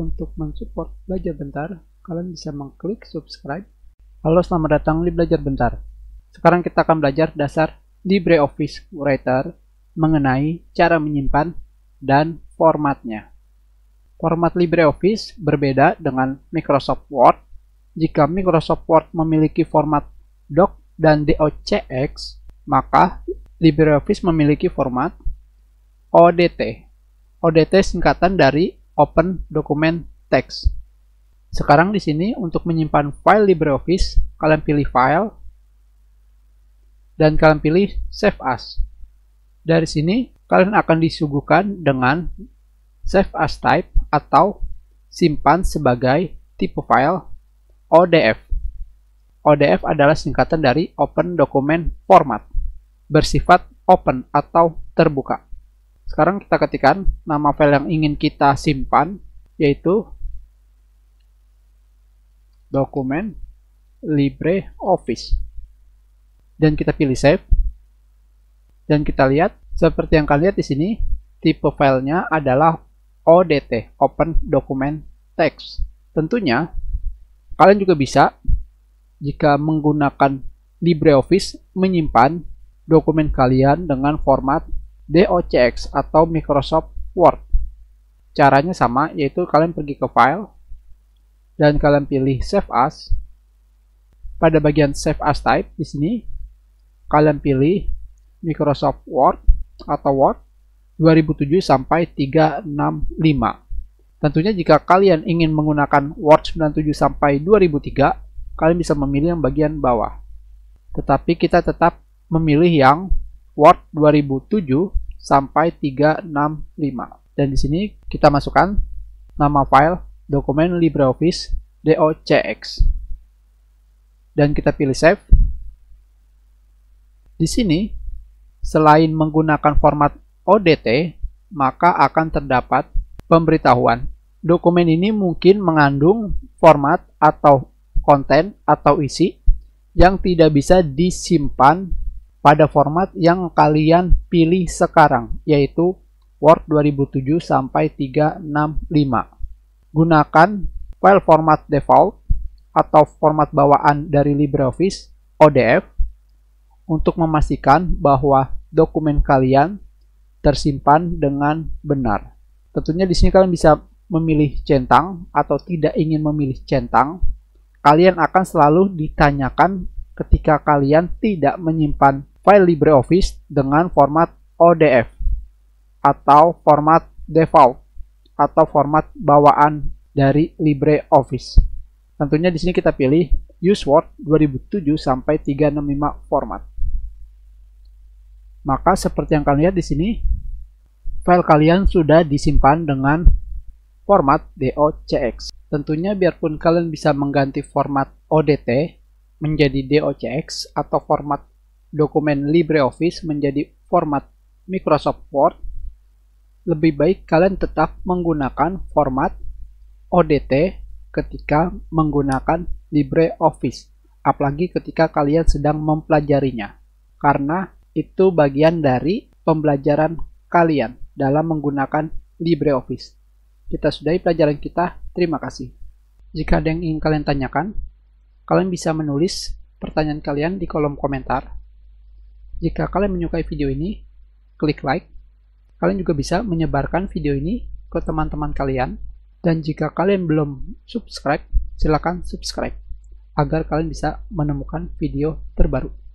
Untuk mensupport Belajar Bentar, kalian bisa mengklik subscribe. Halo, selamat datang di Belajar Bentar. Sekarang kita akan belajar dasar LibreOffice Writer mengenai cara menyimpan dan formatnya. Format LibreOffice berbeda dengan Microsoft Word. Jika Microsoft Word memiliki format doc dan DOCX, maka LibreOffice memiliki format ODT. ODT singkatan dari Open dokumen teks. Sekarang di sini untuk menyimpan file LibreOffice, kalian pilih File, dan kalian pilih Save As. Dari sini, kalian akan disuguhkan dengan Save As Type atau Simpan sebagai tipe file ODF. ODF adalah singkatan dari Open Document Format, bersifat open atau terbuka. Sekarang kita ketikkan nama file yang ingin kita simpan yaitu dokumen LibreOffice. Dan kita pilih save. Dan kita lihat seperti yang kalian lihat di sini tipe filenya adalah ODT, Open Document Text. Tentunya kalian juga bisa jika menggunakan LibreOffice menyimpan dokumen kalian dengan format DOCX atau Microsoft Word. Caranya sama, yaitu kalian pergi ke file, dan kalian pilih Save As. Pada bagian Save As Type di sini, kalian pilih Microsoft Word atau Word 2007 sampai 365. Tentunya jika kalian ingin menggunakan Word 97 sampai 2003, kalian bisa memilih yang bagian bawah. Tetapi kita tetap memilih yang Word 2007 sampai 365. Dan di sini kita masukkan nama file dokumen LibreOffice DOCX. Dan kita pilih save. Di sini, selain menggunakan format ODT, maka akan terdapat pemberitahuan. Dokumen ini mungkin mengandung format atau konten atau isi yang tidak bisa disimpan pada format yang kalian pilih sekarang, yaitu Word 2007 sampai 365. Gunakan file format default atau format bawaan dari LibreOffice ODF untuk memastikan bahwa dokumen kalian tersimpan dengan benar. Tentunya di sini kalian bisa memilih centang atau tidak ingin memilih centang. Kalian akan selalu ditanyakan ketika kalian tidak menyimpan file LibreOffice dengan format ODF atau format default atau format bawaan dari LibreOffice. Tentunya di sini kita pilih Use Word 2007 sampai 365 format. Maka seperti yang kalian lihat di sini, file kalian sudah disimpan dengan format DOCX. Tentunya biarpun kalian bisa mengganti format ODT menjadi DOCX atau format dokumen LibreOffice menjadi format Microsoft Word, lebih baik kalian tetap menggunakan format ODT ketika menggunakan LibreOffice, apalagi ketika kalian sedang mempelajarinya, karena itu bagian dari pembelajaran kalian dalam menggunakan LibreOffice. Kita sudahi pelajaran kita, terima kasih. Jika ada yang ingin kalian tanyakan, kalian bisa menulis pertanyaan kalian di kolom komentar jika kalian menyukai video ini, klik like. Kalian juga bisa menyebarkan video ini ke teman-teman kalian. Dan jika kalian belum subscribe, silakan subscribe agar kalian bisa menemukan video terbaru.